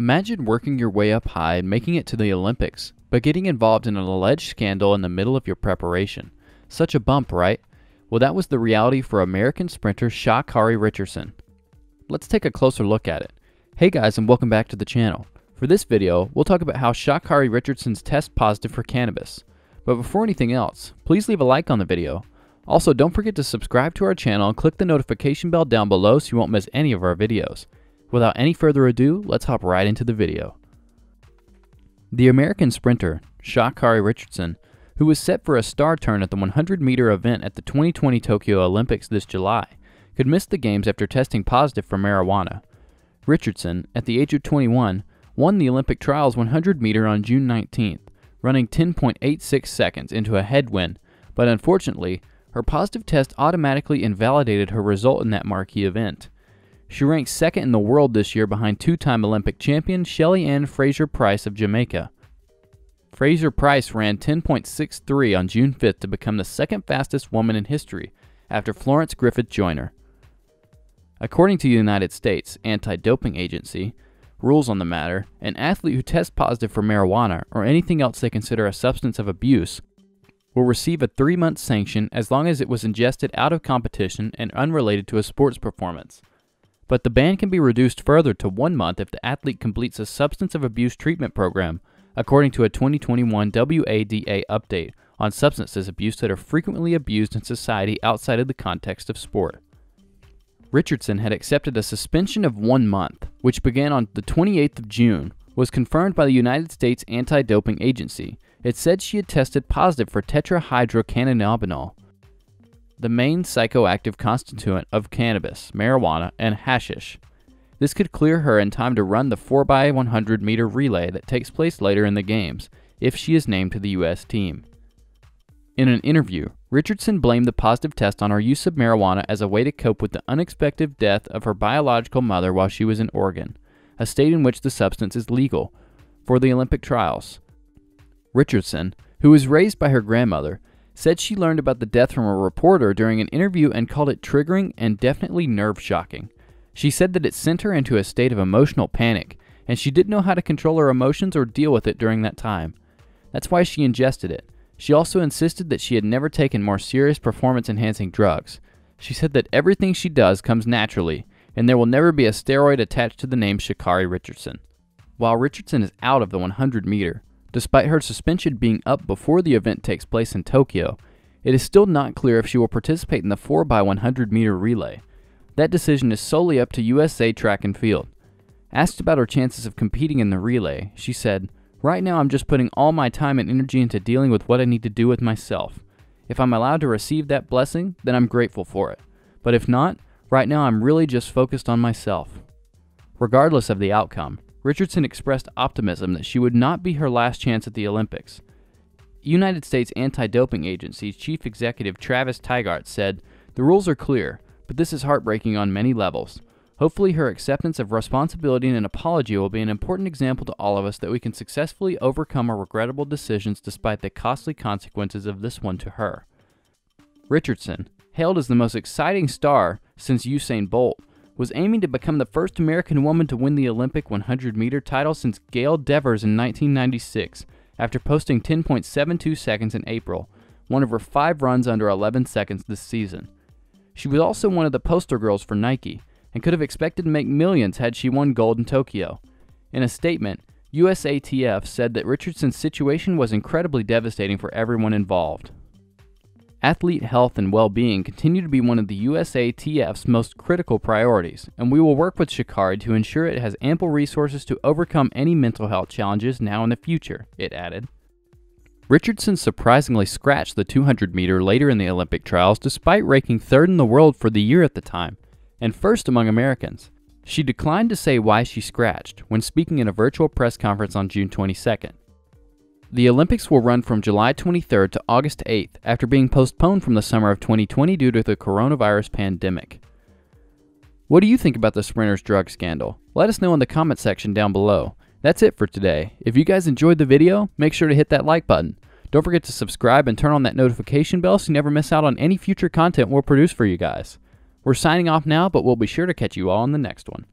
Imagine working your way up high and making it to the Olympics, but getting involved in an alleged scandal in the middle of your preparation. Such a bump, right? Well, that was the reality for American sprinter Shakari Richardson. Let's take a closer look at it. Hey guys and welcome back to the channel. For this video, we'll talk about how Shakari Richardson's test positive for cannabis. But before anything else, please leave a like on the video. Also, don't forget to subscribe to our channel and click the notification bell down below so you won't miss any of our videos. Without any further ado, let's hop right into the video. The American sprinter, Shakari Richardson, who was set for a star turn at the 100 meter event at the 2020 Tokyo Olympics this July, could miss the games after testing positive for marijuana. Richardson, at the age of 21, won the Olympic trials 100 meter on June 19th, running 10.86 seconds into a headwind, but unfortunately, her positive test automatically invalidated her result in that marquee event. She ranks second in the world this year behind two time Olympic champion Shelly Ann Fraser Price of Jamaica. Fraser Price ran 10.63 on June 5th to become the second fastest woman in history after Florence Griffith Joyner. According to the United States Anti Doping Agency, rules on the matter, an athlete who tests positive for marijuana or anything else they consider a substance of abuse will receive a three month sanction as long as it was ingested out of competition and unrelated to a sports performance but the ban can be reduced further to one month if the athlete completes a substance of abuse treatment program, according to a 2021 WADA update on substances abuse that are frequently abused in society outside of the context of sport. Richardson had accepted a suspension of one month, which began on the 28th of June, was confirmed by the United States Anti Doping Agency. It said she had tested positive for tetrahydrocannabinol, the main psychoactive constituent of cannabis, marijuana, and hashish. This could clear her in time to run the 4x100 meter relay that takes place later in the games, if she is named to the U.S. team. In an interview, Richardson blamed the positive test on her use of marijuana as a way to cope with the unexpected death of her biological mother while she was in Oregon, a state in which the substance is legal, for the Olympic trials. Richardson, who was raised by her grandmother, said she learned about the death from a reporter during an interview and called it triggering and definitely nerve shocking. She said that it sent her into a state of emotional panic, and she didn't know how to control her emotions or deal with it during that time. That's why she ingested it. She also insisted that she had never taken more serious performance enhancing drugs. She said that everything she does comes naturally, and there will never be a steroid attached to the name Shakari Richardson. While Richardson is out of the 100 meter, Despite her suspension being up before the event takes place in Tokyo, it is still not clear if she will participate in the 4x100 meter relay. That decision is solely up to USA Track and Field. Asked about her chances of competing in the relay, she said, Right now, I'm just putting all my time and energy into dealing with what I need to do with myself. If I'm allowed to receive that blessing, then I'm grateful for it. But if not, right now, I'm really just focused on myself. Regardless of the outcome, Richardson expressed optimism that she would not be her last chance at the Olympics. United States Anti Doping Agency Chief Executive Travis Tygart said, The rules are clear, but this is heartbreaking on many levels. Hopefully, her acceptance of responsibility and an apology will be an important example to all of us that we can successfully overcome our regrettable decisions despite the costly consequences of this one to her. Richardson, hailed as the most exciting star since Usain Bolt, was aiming to become the first American woman to win the Olympic 100 meter title since Gail Devers in 1996 after posting 10.72 seconds in April, one of her five runs under 11 seconds this season. She was also one of the poster girls for Nike and could have expected to make millions had she won gold in Tokyo. In a statement, USATF said that Richardson's situation was incredibly devastating for everyone involved, Athlete health and well being continue to be one of the USATF's most critical priorities, and we will work with Shakard to ensure it has ample resources to overcome any mental health challenges now and the future, it added. Richardson surprisingly scratched the 200 meter later in the Olympic trials despite ranking third in the world for the year at the time, and first among Americans. She declined to say why she scratched when speaking in a virtual press conference on June 22nd. The Olympics will run from July 23rd to August 8th after being postponed from the summer of 2020 due to the coronavirus pandemic. What do you think about the Sprinters drug scandal? Let us know in the comment section down below. That's it for today. If you guys enjoyed the video, make sure to hit that like button. Don't forget to subscribe and turn on that notification bell so you never miss out on any future content we'll produce for you guys. We're signing off now, but we'll be sure to catch you all in the next one.